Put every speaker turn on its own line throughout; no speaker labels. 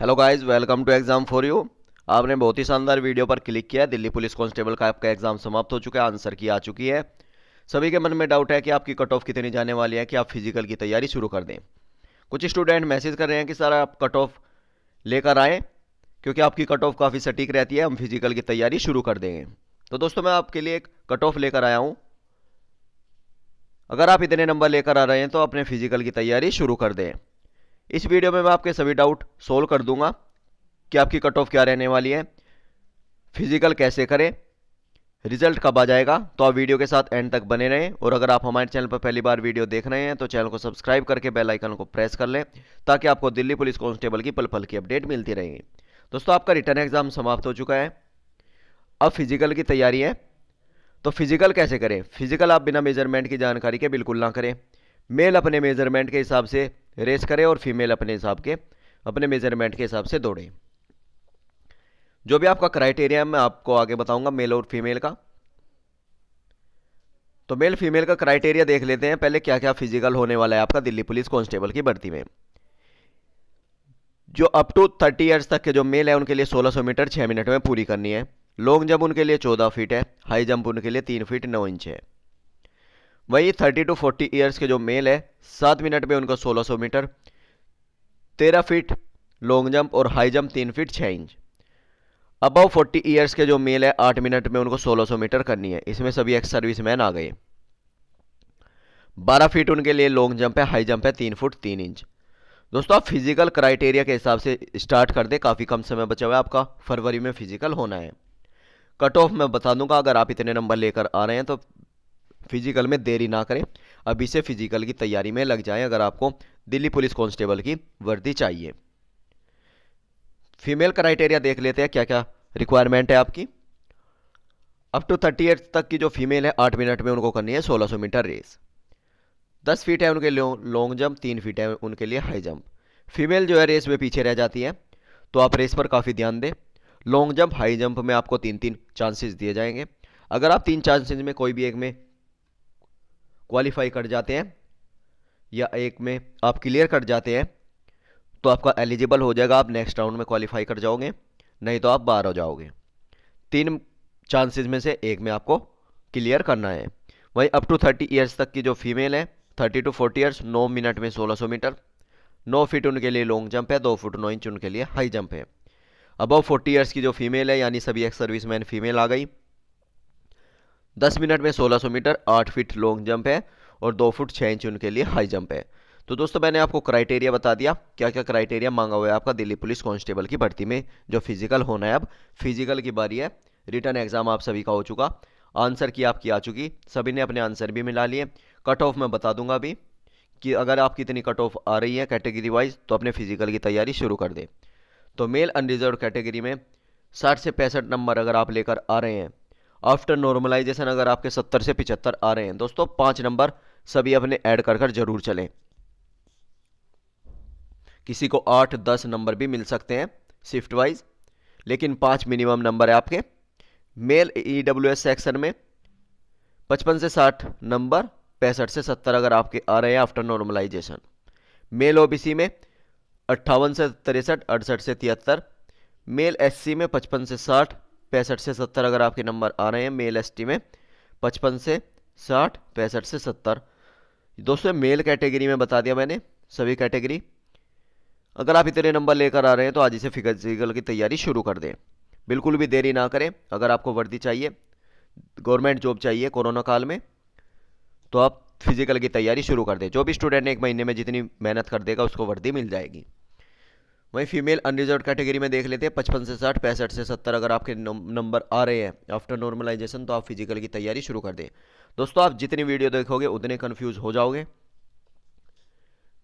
hello guys welcome to exam for you आपने बहुत ही शानदार वीडियो पर क्लिक किया दिल्ली पुलिस कांस्टेबल का आपका एग्जाम समाप्त हो चुका है आंसर की आ चुकी है सभी के मन में डाउट है कि आपकी कट ऑफ कितनी जाने वाली है कि आप फिजिकल की तैयारी शुरू कर दें कुछ स्टूडेंट मैसेज कर रहे हैं कि सर आप कट ऑफ लेकर आएँ क्योंकि आपकी कट ऑफ काफ़ी सटीक रहती है हम फिजिकल की तैयारी शुरू कर देंगे तो दोस्तों मैं आपके लिए एक कट ऑफ लेकर आया हूँ अगर आप इतने नंबर लेकर आ रहे हैं तो अपने फिजिकल की तैयारी शुरू कर दें इस वीडियो में मैं आपके सभी डाउट सोल्व कर दूंगा कि आपकी कट ऑफ क्या रहने वाली है फिजिकल कैसे करें रिजल्ट कब आ जाएगा तो आप वीडियो के साथ एंड तक बने रहें और अगर आप हमारे चैनल पर पहली बार वीडियो देख रहे हैं तो चैनल को सब्सक्राइब करके बेल आइकन को प्रेस कर लें ताकि आपको दिल्ली पुलिस कांस्टेबल की पल पल की अपडेट मिलती रहेगी दोस्तों आपका रिटर्न एग्जाम समाप्त हो चुका है अब फिजिकल की तैयारी है तो फिजिकल कैसे करें फिजिकल आप बिना मेजरमेंट की जानकारी के बिल्कुल ना करें मेल अपने मेजरमेंट के हिसाब से रेस करें और फीमेल अपने हिसाब के अपने मेजरमेंट के हिसाब से दौड़े जो भी आपका क्राइटेरिया मैं आपको आगे बताऊंगा मेल और फीमेल का तो मेल फीमेल का क्राइटेरिया देख लेते हैं पहले क्या क्या फिजिकल होने वाला है आपका दिल्ली पुलिस कांस्टेबल की भर्ती में जो अप टू थर्टी ईयर्स तक के जो मेल है उनके लिए 1600 मीटर 6 मिनट में पूरी करनी है लॉन्ग जंप उनके लिए 14 फीट है हाई जंप उनके लिए 3 फीट 9 इंच है वही थर्टी टू फोर्टी ईयर्स के जो मेल है सात मिनट में उनको सोलह मीटर तेरह फीट लॉन्ग जंप और हाई जंप तीन फीट छः इंच अबव 40 ईयर्स के जो मेल है आठ मिनट में उनको सोलह मीटर करनी है इसमें सभी एक्स सर्विस मैन आ गए बारह फीट उनके लिए लॉन्ग जंप है हाई जंप है तीन फुट तीन इंच दोस्तों आप फिजिकल क्राइटेरिया के हिसाब से स्टार्ट कर दे काफ़ी कम समय बचा हुआ है आपका फरवरी में फिजिकल होना है कट ऑफ मैं बता दूंगा अगर आप इतने नंबर लेकर आ रहे हैं तो फिजिकल में देरी ना करें अभी से फिजिकल की तैयारी में लग जाएं अगर आपको दिल्ली पुलिस कांस्टेबल की वर्दी चाहिए फीमेल क्राइटेरिया देख लेते हैं क्या क्या रिक्वायरमेंट है आपकी अप टू थर्टी एट तक की जो फीमेल है आठ मिनट में उनको करनी है सोलह सो मीटर रेस दस फीट है उनके लिए लॉन्ग जंप तीन फीट है उनके लिए हाई जंप फीमेल जो है रेस में पीछे रह जाती है तो आप रेस पर काफ़ी ध्यान दें लॉन्ग जंप हाई जंप में आपको तीन तीन चांसेस दिए जाएंगे अगर आप तीन चांसेस में कोई भी एक में क्वालिफाई कर जाते हैं या एक में आप क्लियर कर जाते हैं तो आपका एलिजिबल हो जाएगा आप नेक्स्ट राउंड में क्वालिफाई कर जाओगे नहीं तो आप बाहर हो जाओगे तीन चांसेस में से एक में आपको क्लियर करना है वहीं अप टू थर्टी ईयर्स तक की जो फीमेल है थर्टी टू फोर्टी ईयर्स नौ मिनट में सोलह सौ मीटर नौ फीट उनके लिए लॉन्ग जंप है दो फुट नौ इंच उनके लिए हाई जंप है अबव फोर्टी ईयर्स की जो फीमेल है यानी सभी एक्स सर्विस फीमेल आ गई दस मिनट में सोलह सौ मीटर आठ फीट लॉन्ग जंप है और दो फुट छः इंच उनके लिए हाई जंप है तो दोस्तों मैंने आपको क्राइटेरिया बता दिया क्या क्या क्राइटेरिया मांगा हुआ है आपका दिल्ली पुलिस कांस्टेबल की भर्ती में जो फिजिकल होना है अब फिजिकल की बारी है रिटर्न एग्जाम आप सभी का हो चुका आंसर की आपकी आ चुकी सभी ने अपने आंसर भी मिला लिए कट ऑफ मैं बता दूंगा अभी कि अगर आपकी इतनी कट ऑफ आ रही है कैटेगरी वाइज तो अपने फिजिकल की तैयारी शुरू कर दें तो मेल अनरिजर्व कैटेगरी में साठ से पैंसठ नंबर अगर आप लेकर आ रहे हैं आफ्टर नॉर्मलाइजेशन अगर आपके सत्तर से पिचहत्तर आ रहे हैं दोस्तों पांच नंबर सभी अपने ऐड कर कर जरूर चलें किसी को आठ दस नंबर भी मिल सकते हैं शिफ्ट वाइज लेकिन पांच मिनिमम नंबर है आपके male E W S section में पचपन से साठ नंबर पैंसठ से सत्तर अगर आपके आ रहे हैं आफ्टर नॉर्मलाइजेशन मेल ओबीसी में अट्ठावन से तिरसठ अड़सठ से तिहत्तर मेल एससी में पचपन से साठ पैंसठ से सत्तर अगर आपके नंबर आ रहे हैं मेल एसटी में पचपन से साठ पैंसठ से सत्तर दोस्तों मेल कैटेगरी में बता दिया मैंने सभी कैटेगरी अगर आप इतने नंबर लेकर आ रहे हैं तो आज इसे फिजिकल की तैयारी शुरू कर दें बिल्कुल भी देरी ना करें अगर आपको वर्दी चाहिए गवर्नमेंट जॉब चाहिए कोरोना काल में तो आप फिजिकल की तैयारी शुरू कर दें जो भी स्टूडेंट एक महीने में जितनी मेहनत कर देगा उसको वर्दी मिल जाएगी वहीं फीमेल अनरिजर्व कैटेगरी में देख लेते हैं पचपन से साठ पैंसठ से सत्तर अगर आपके नंबर आ रहे हैं आफ्टर नॉर्मलाइजेशन तो आप फिजिकल की तैयारी शुरू कर दें दोस्तों आप जितनी वीडियो देखोगे उतने कन्फ्यूज हो जाओगे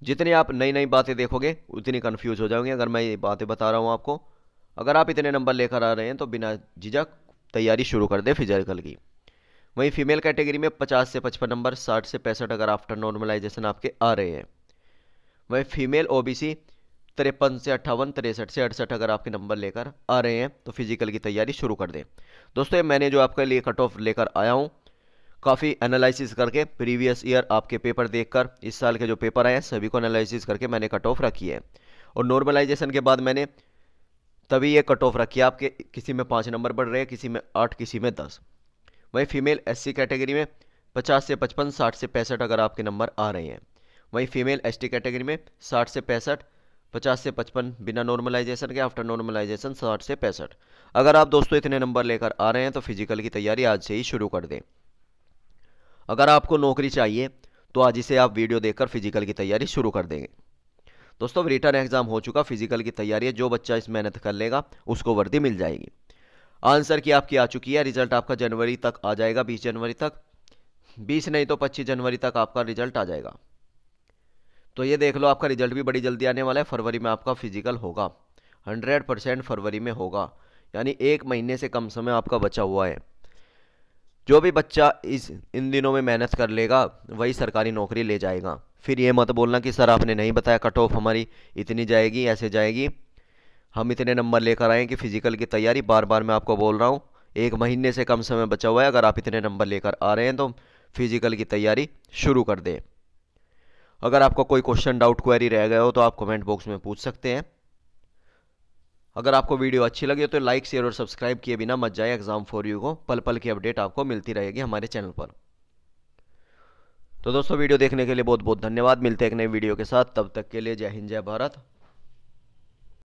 जितनी आप नई नई बातें देखोगे उतनी कन्फ्यूज हो जाओगे अगर मैं ये बातें बता रहा हूँ आपको अगर आप इतने नंबर लेकर आ रहे हैं तो बिना झिझक तैयारी शुरू कर दें फिजिकल की वहीं फीमेल कैटेगरी में 50 से 55 नंबर 60 से पैंसठ अगर आफ्टर नॉर्मलाइजेशन आपके आ रहे हैं वहीं फीमेल ओबीसी तिरपन से अट्ठावन तिरसठ से अड़सठ अगर आपके नंबर लेकर आ रहे हैं तो फिजिकल की तैयारी शुरू कर दें दोस्तों मैंने जो आपके लिए कट ऑफ लेकर आया हूँ काफ़ी एनालिसिस करके प्रीवियस ईयर आपके पेपर देखकर इस साल के जो पेपर आए हैं सभी को एनालिसिस करके मैंने कट ऑफ रखी है और नॉर्मलाइजेशन के बाद मैंने तभी ये कट ऑफ रखी है आपके किसी में पाँच नंबर बढ़ रहे हैं किसी में आठ किसी में दस वहीं फीमेल एससी कैटेगरी में पचास से पचपन साठ से पैंसठ अगर आपके नंबर आ रहे हैं वहीं फीमेल एसटी कैटेगरी में साठ से पैंसठ पचास से पचपन बिना नॉर्मलाइजेशन के आफ्टर नॉर्मलाइजेशन साठ से पैंसठ अगर आप दोस्तों इतने नंबर लेकर आ रहे हैं तो फिजिकल की तैयारी आज से ही शुरू कर दें अगर आपको नौकरी चाहिए तो आज इसे आप वीडियो देखकर फिजिकल की तैयारी शुरू कर देंगे दोस्तों रिटर्न एग्जाम हो चुका फिजिकल की तैयारी है जो बच्चा इस मेहनत कर लेगा उसको वर्दी मिल जाएगी आंसर की आपकी आ चुकी है रिजल्ट आपका जनवरी तक आ जाएगा बीस जनवरी तक बीस नहीं तो पच्चीस जनवरी तक आपका रिजल्ट आ जाएगा तो ये देख लो आपका रिजल्ट भी बड़ी जल्दी आने वाला है फरवरी में आपका फिजिकल होगा हंड्रेड परसेंट फरवरी में होगा यानी एक महीने से कम समय आपका बचा हुआ है जो भी बच्चा इस इन दिनों में मेहनत कर लेगा वही सरकारी नौकरी ले जाएगा फिर ये मत बोलना कि सर आपने नहीं बताया कट ऑफ हमारी इतनी जाएगी ऐसे जाएगी हम इतने नंबर लेकर आए कि फ़िज़िकल की तैयारी बार बार मैं आपको बोल रहा हूँ एक महीने से कम समय बचा हुआ है अगर आप इतने नंबर लेकर आ रहे हैं तो फिज़िकल की तैयारी शुरू कर दें अगर आपका कोई क्वेश्चन डाउट क्वेरी रह गया हो तो आप कमेंट बॉक्स में पूछ सकते हैं अगर आपको वीडियो अच्छी लगी हो तो लाइक शेयर और सब्सक्राइब किए बिना मत जाए एग्जाम फॉर यू को पल पल की अपडेट आपको मिलती रहेगी हमारे चैनल पर तो दोस्तों वीडियो देखने के लिए बहुत बहुत धन्यवाद मिलते हैं एक नए वीडियो के साथ तब तक के लिए जय हिंद जय भारत